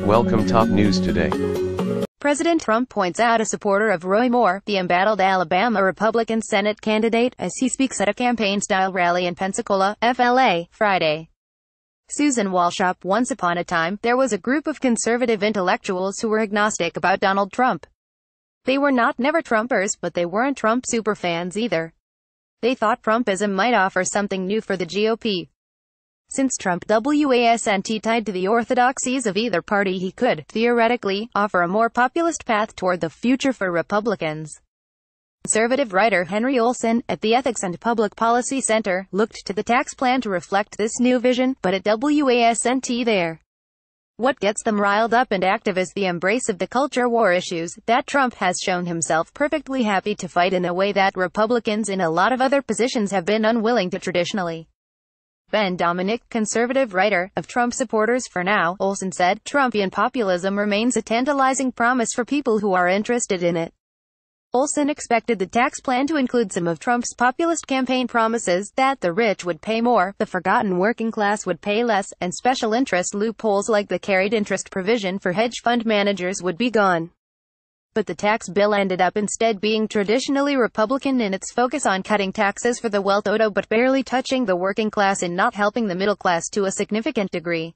Welcome top news today. President Trump points out a supporter of Roy Moore, the embattled Alabama Republican Senate candidate, as he speaks at a campaign-style rally in Pensacola, FLA, Friday. Susan Walshop Once upon a time, there was a group of conservative intellectuals who were agnostic about Donald Trump. They were not never Trumpers, but they weren't Trump superfans either. They thought Trumpism might offer something new for the GOP. Since Trump was anti-tied to the orthodoxies of either party he could, theoretically, offer a more populist path toward the future for Republicans. Conservative writer Henry Olson, at the Ethics and Public Policy Center, looked to the tax plan to reflect this new vision, but at WASNT there. What gets them riled up and active is the embrace of the culture war issues that Trump has shown himself perfectly happy to fight in a way that Republicans in a lot of other positions have been unwilling to traditionally. Ben Dominic, conservative writer, of Trump supporters for now, Olson said, Trumpian populism remains a tantalizing promise for people who are interested in it. Olson expected the tax plan to include some of Trump's populist campaign promises that the rich would pay more, the forgotten working class would pay less, and special interest loopholes like the carried interest provision for hedge fund managers would be gone. But the tax bill ended up instead being traditionally Republican in its focus on cutting taxes for the wealthy, but barely touching the working class and not helping the middle class to a significant degree.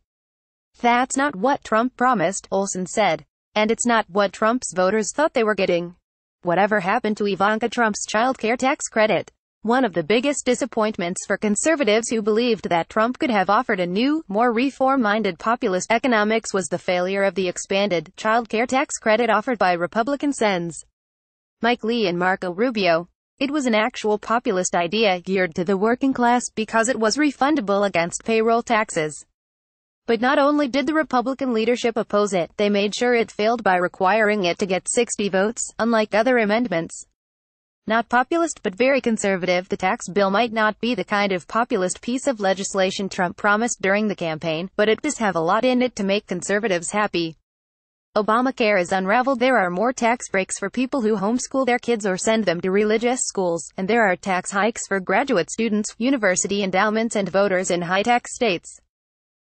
That's not what Trump promised, Olson said. And it's not what Trump's voters thought they were getting. Whatever happened to Ivanka Trump's child care tax credit? One of the biggest disappointments for conservatives who believed that Trump could have offered a new, more reform-minded populist economics was the failure of the expanded child care tax credit offered by Republican Sens. Mike Lee and Marco Rubio. It was an actual populist idea geared to the working class because it was refundable against payroll taxes. But not only did the Republican leadership oppose it, they made sure it failed by requiring it to get 60 votes, unlike other amendments. Not populist but very conservative, the tax bill might not be the kind of populist piece of legislation Trump promised during the campaign, but it does have a lot in it to make conservatives happy. Obamacare is unraveled there are more tax breaks for people who homeschool their kids or send them to religious schools, and there are tax hikes for graduate students, university endowments and voters in high-tax states.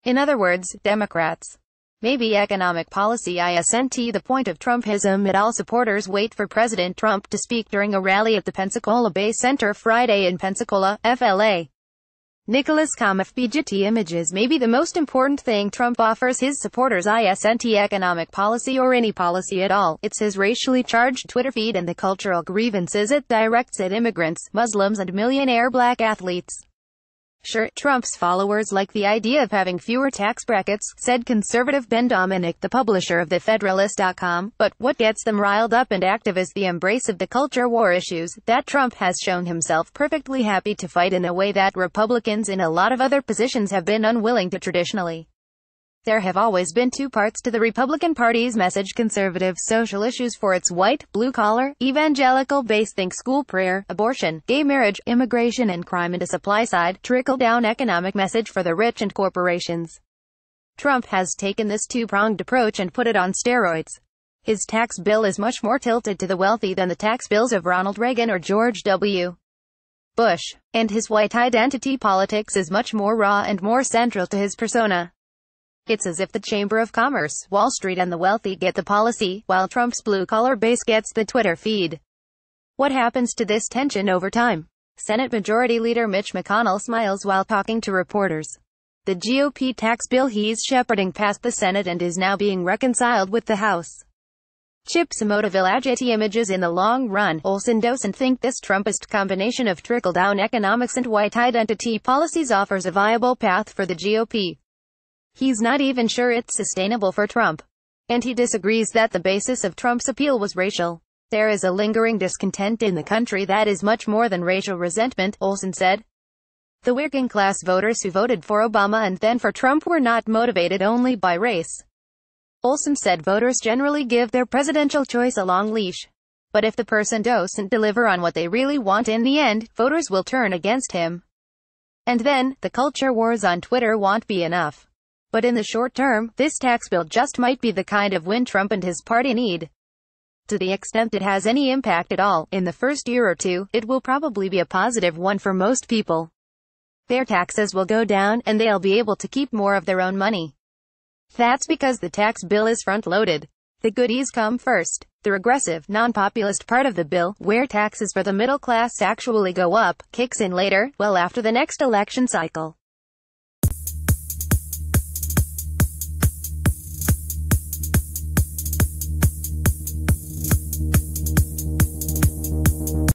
In other words, Democrats Maybe economic policy isn't the point of Trumpism At all supporters wait for President Trump to speak during a rally at the Pensacola Bay Center Friday in Pensacola, FLA. Nicholas Kamafbijiti images may be the most important thing Trump offers his supporters isn't economic policy or any policy at all, it's his racially charged Twitter feed and the cultural grievances it directs at immigrants, Muslims and millionaire black athletes. Sure, Trump's followers like the idea of having fewer tax brackets, said conservative Ben Dominic, the publisher of TheFederalist.com, but what gets them riled up and active is the embrace of the culture war issues that Trump has shown himself perfectly happy to fight in a way that Republicans in a lot of other positions have been unwilling to traditionally. There have always been two parts to the Republican Party's message conservative social issues for its white, blue-collar, evangelical base think school prayer, abortion, gay marriage, immigration and crime and a supply-side, trickle-down economic message for the rich and corporations. Trump has taken this two-pronged approach and put it on steroids. His tax bill is much more tilted to the wealthy than the tax bills of Ronald Reagan or George W. Bush, and his white identity politics is much more raw and more central to his persona. It's as if the Chamber of Commerce, Wall Street and the wealthy get the policy, while Trump's blue-collar base gets the Twitter feed. What happens to this tension over time? Senate Majority Leader Mitch McConnell smiles while talking to reporters. The GOP tax bill he's shepherding past the Senate and is now being reconciled with the House. Chip Simoda Villageti images in the long run, Olson doesn't think this Trumpist combination of trickle-down economics and white identity policies offers a viable path for the GOP. He's not even sure it's sustainable for Trump. And he disagrees that the basis of Trump's appeal was racial. There is a lingering discontent in the country that is much more than racial resentment, Olson said. The working class voters who voted for Obama and then for Trump were not motivated only by race. Olson said voters generally give their presidential choice a long leash. But if the person doesn't deliver on what they really want in the end, voters will turn against him. And then, the culture wars on Twitter won't be enough. But in the short term, this tax bill just might be the kind of win Trump and his party need. To the extent it has any impact at all, in the first year or two, it will probably be a positive one for most people. Their taxes will go down, and they'll be able to keep more of their own money. That's because the tax bill is front-loaded. The goodies come first. The regressive, non-populist part of the bill, where taxes for the middle class actually go up, kicks in later, well after the next election cycle.